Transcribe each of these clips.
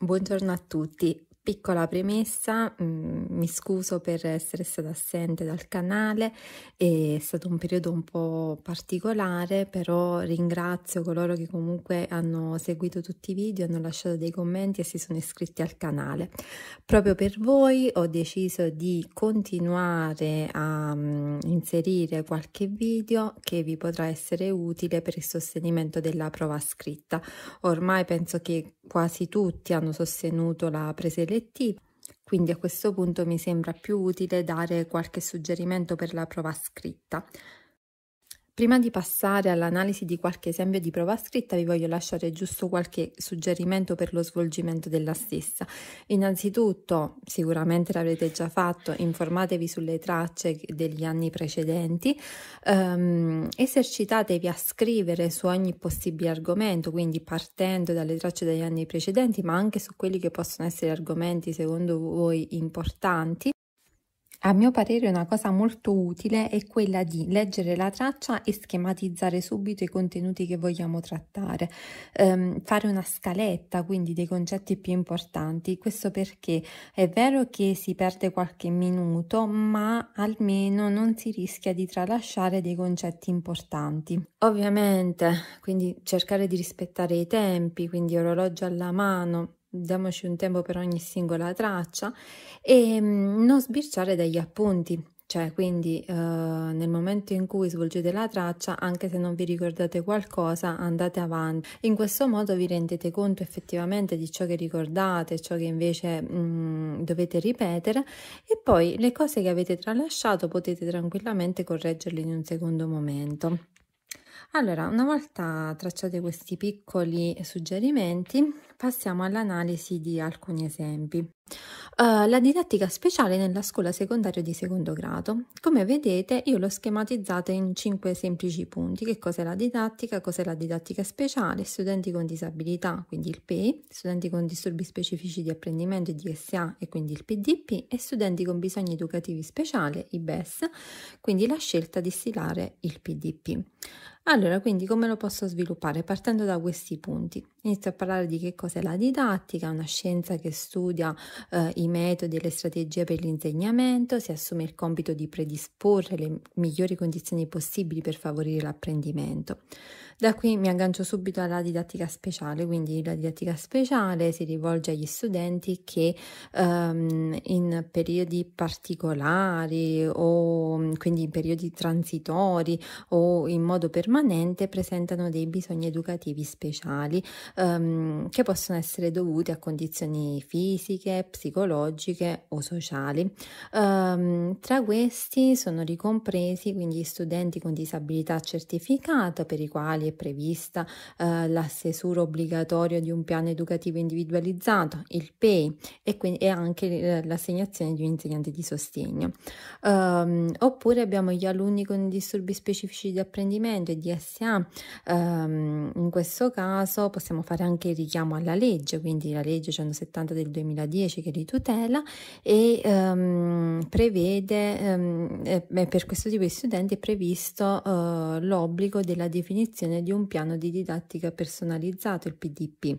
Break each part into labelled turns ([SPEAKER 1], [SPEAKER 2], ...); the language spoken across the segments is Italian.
[SPEAKER 1] Buongiorno a tutti Piccola premessa, mm, mi scuso per essere stata assente dal canale, è stato un periodo un po' particolare, però ringrazio coloro che comunque hanno seguito tutti i video, hanno lasciato dei commenti e si sono iscritti al canale. Proprio per voi ho deciso di continuare a mm, inserire qualche video che vi potrà essere utile per il sostenimento della prova scritta. Ormai penso che quasi tutti hanno sostenuto la preselezione dialettiva. Quindi a questo punto mi sembra più utile dare qualche suggerimento per la prova scritta. Prima di passare all'analisi di qualche esempio di prova scritta vi voglio lasciare giusto qualche suggerimento per lo svolgimento della stessa. Innanzitutto, sicuramente l'avrete già fatto, informatevi sulle tracce degli anni precedenti, ehm, esercitatevi a scrivere su ogni possibile argomento, quindi partendo dalle tracce degli anni precedenti ma anche su quelli che possono essere argomenti secondo voi importanti a mio parere una cosa molto utile è quella di leggere la traccia e schematizzare subito i contenuti che vogliamo trattare, ehm, fare una scaletta quindi dei concetti più importanti, questo perché è vero che si perde qualche minuto ma almeno non si rischia di tralasciare dei concetti importanti. Ovviamente quindi cercare di rispettare i tempi, quindi orologio alla mano, diamoci un tempo per ogni singola traccia e mm, non sbirciare dagli appunti. Cioè, quindi eh, nel momento in cui svolgete la traccia, anche se non vi ricordate qualcosa, andate avanti. In questo modo vi rendete conto effettivamente di ciò che ricordate, ciò che invece mh, mm, dovete ripetere e poi le cose che avete tralasciato potete tranquillamente correggerle in un secondo momento. Allora, una volta tracciati questi piccoli suggerimenti, passiamo all'analisi di alcuni esempi. Uh, la didattica speciale nella scuola secondaria di secondo grado. Come vedete io l'ho schematizzata in cinque semplici punti. Che cos'è la didattica? Cos'è la didattica speciale? Studenti con disabilità, quindi il PEI, studenti con disturbi specifici di apprendimento, e DSA e quindi il PDP e studenti con bisogni educativi speciali, i BES, quindi la scelta di stilare il PDP. Allora, quindi come lo posso sviluppare? Partendo da questi punti. Inizio a parlare di che cos'è la didattica, una scienza che studia eh, i metodi e le strategie per l'insegnamento, si assume il compito di predisporre le migliori condizioni possibili per favorire l'apprendimento. Da qui mi aggancio subito alla didattica speciale, quindi la didattica speciale si rivolge agli studenti che um, in periodi particolari o quindi in periodi transitori o in modo permanente presentano dei bisogni educativi speciali um, che possono essere dovuti a condizioni fisiche, psicologiche o sociali. Um, tra questi sono ricompresi quindi studenti con disabilità certificata per i quali è prevista eh, stesura obbligatoria di un piano educativo individualizzato, il PEI, e, quindi, e anche eh, l'assegnazione di un insegnante di sostegno. Um, oppure abbiamo gli alunni con disturbi specifici di apprendimento e DSA. Um, ehm, in questo caso possiamo fare anche il richiamo alla legge, quindi la legge 170 del 2010 che li tutela e um, prevede, um, eh, per questo tipo di studenti è previsto uh, l'obbligo della definizione definizione di un piano di didattica personalizzato, il PDP.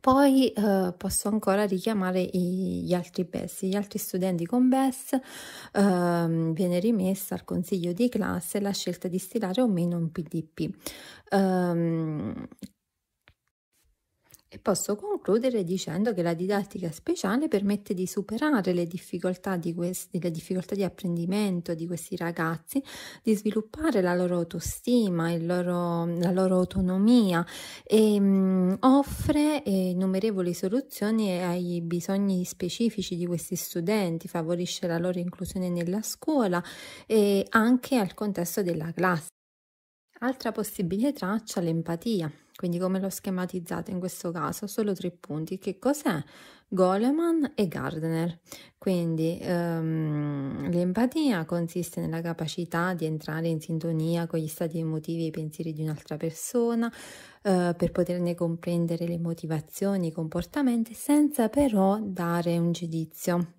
[SPEAKER 1] Poi eh, posso ancora richiamare i, gli altri BES, gli altri studenti con BES eh, viene rimessa al consiglio di classe la scelta di stilare o meno un PDP. Eh, e posso concludere dicendo che la didattica speciale permette di superare le difficoltà di, questi, le difficoltà di apprendimento di questi ragazzi, di sviluppare la loro autostima, loro, la loro autonomia e mh, mm, offre eh, innumerevoli soluzioni ai bisogni specifici di questi studenti, favorisce la loro inclusione nella scuola e anche al contesto della classe. Altra possibile traccia, è l'empatia quindi come l'ho schematizzato in questo caso? Solo tre punti. Che cos'è? Goleman e Gardner. Quindi um, l'empatia consiste nella capacità di entrare in sintonia con gli stati emotivi e i pensieri di un'altra persona uh, per poterne comprendere le motivazioni, i comportamenti senza però dare un giudizio.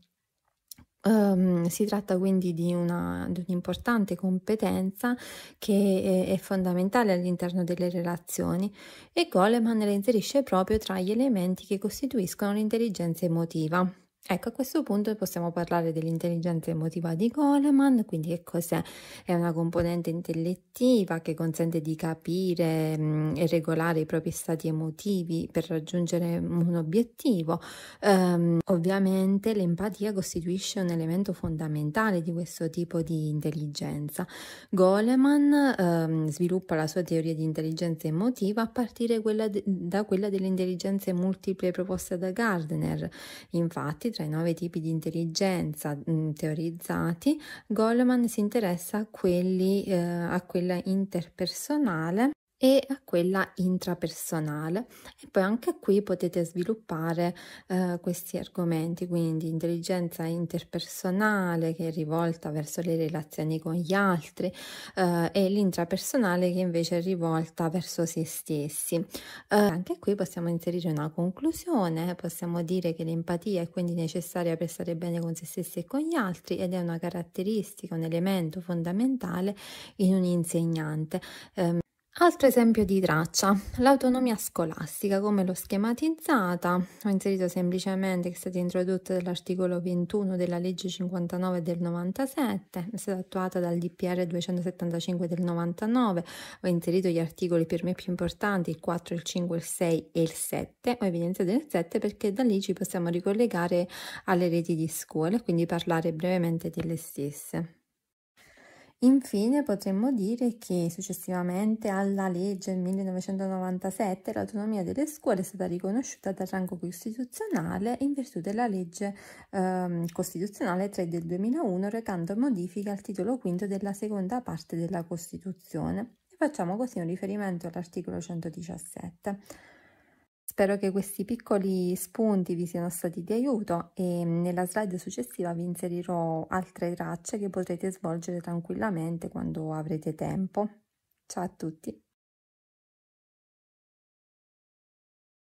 [SPEAKER 1] Um, si tratta quindi di, una, di, un'importante competenza che è, è fondamentale all'interno delle relazioni e Goleman la inserisce proprio tra gli elementi che costituiscono l'intelligenza emotiva. Ecco, a questo punto possiamo parlare dell'intelligenza emotiva di Goleman, quindi che cos'è? È una componente intellettiva che consente di capire mh, e regolare i propri stati emotivi per raggiungere un obiettivo. Um, ovviamente l'empatia costituisce un elemento fondamentale di questo tipo di intelligenza. Goleman um, sviluppa la sua teoria di intelligenza emotiva a partire quella de- da quella delle intelligenze multiple proposte da Gardner. Infatti, tra i nove tipi di intelligenza mh, mm, teorizzati, Goleman si interessa a, quelli, eh, a quella interpersonale e a quella intrapersonale e poi anche qui potete sviluppare eh, questi argomenti quindi intelligenza interpersonale che è rivolta verso le relazioni con gli altri eh, e l'intrapersonale che invece è rivolta verso se stessi eh, anche qui possiamo inserire una conclusione possiamo dire che l'empatia è quindi necessaria per stare bene con se stessi e con gli altri ed è una caratteristica un elemento fondamentale in un insegnante ehm, Altro esempio di traccia, l'autonomia scolastica, come l'ho schematizzata, ho inserito semplicemente che è stata introdotta dall'articolo 21 della legge 59 del 97, è stata attuata dal DPR 275 del 99, ho inserito gli articoli per me più importanti, il 4, il 5, il 6 e il 7, ho evidenziato il 7 perché da lì ci possiamo ricollegare alle reti di scuola e quindi parlare brevemente delle stesse. Infine potremmo dire che successivamente alla legge 1997 l'autonomia delle scuole è stata riconosciuta dal rango costituzionale in virtù della legge eh, costituzionale 3 del 2001 recando modifiche al titolo V della seconda parte della Costituzione. E facciamo così un riferimento all'articolo 117. Spero che questi piccoli spunti vi siano stati di aiuto e nella slide successiva vi inserirò altre tracce che potrete svolgere tranquillamente quando avrete tempo. Ciao a tutti!